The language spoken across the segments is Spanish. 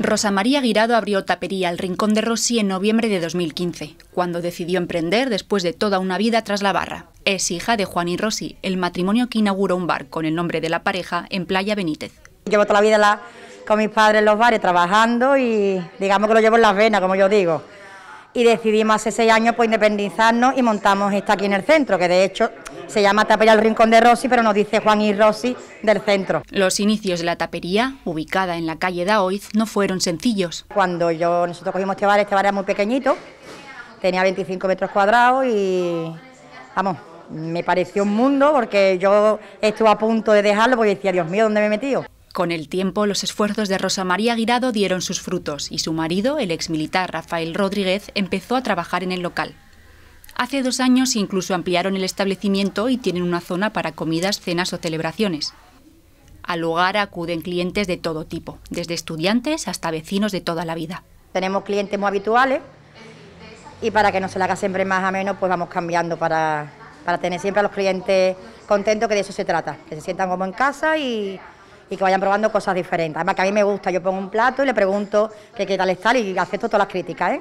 Rosa María Guirado abrió tapería al Rincón de Rossi en noviembre de 2015, cuando decidió emprender después de toda una vida tras la barra. Es hija de Juan y Rossi, el matrimonio que inauguró un bar con el nombre de la pareja en Playa Benítez. Llevo toda la vida con mis padres en los bares trabajando y digamos que lo llevo en las venas, como yo digo. Y decidimos hace seis años pues independizarnos y montamos esta aquí en el centro, que de hecho se llama Tapería El Rincón de Rossi, pero nos dice Juan y Rossi del centro. Los inicios de la tapería, ubicada en la calle Daoiz, no fueron sencillos. Cuando yo, nosotros cogimos este bar, este bar era muy pequeñito, tenía 25 metros cuadrados y, vamos, me pareció un mundo porque yo estuve a punto de dejarlo porque decía, Dios mío, ¿dónde me he metido? Con el tiempo, los esfuerzos de Rosa María Guirado dieron sus frutos y su marido, el ex militar Rafael Rodríguez, empezó a trabajar en el local. Hace dos años incluso ampliaron el establecimiento y tienen una zona para comidas, cenas o celebraciones. Al lugar acuden clientes de todo tipo, desde estudiantes hasta vecinos de toda la vida. Tenemos clientes muy habituales y para que no se la haga siempre más a menos, pues vamos cambiando para, tener siempre a los clientes contentos, que de eso se trata, que se sientan como en casa y, que vayan probando cosas diferentes. Además que a mí me gusta, yo pongo un plato y le pregunto qué tal está y acepto todas las críticas. ¿eh?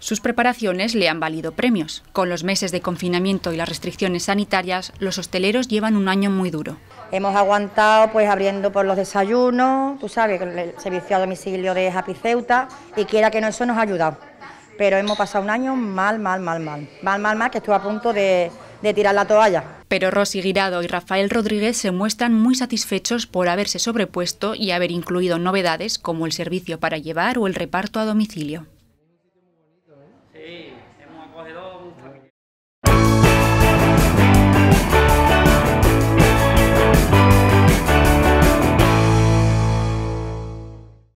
Sus preparaciones le han valido premios. Con los meses de confinamiento y las restricciones sanitarias, los hosteleros llevan un año muy duro. Hemos aguantado pues abriendo por los desayunos, tú sabes, el servicio a domicilio de Japiceuta, y quiera que no eso nos ha ayudado. Pero hemos pasado un año mal, mal, mal, mal. Mal, mal, mal, que estuve a punto de, tirar la toalla. Pero Rosy Girado y Rafael Rodríguez se muestran muy satisfechos por haberse sobrepuesto y haber incluido novedades como el servicio para llevar o el reparto a domicilio.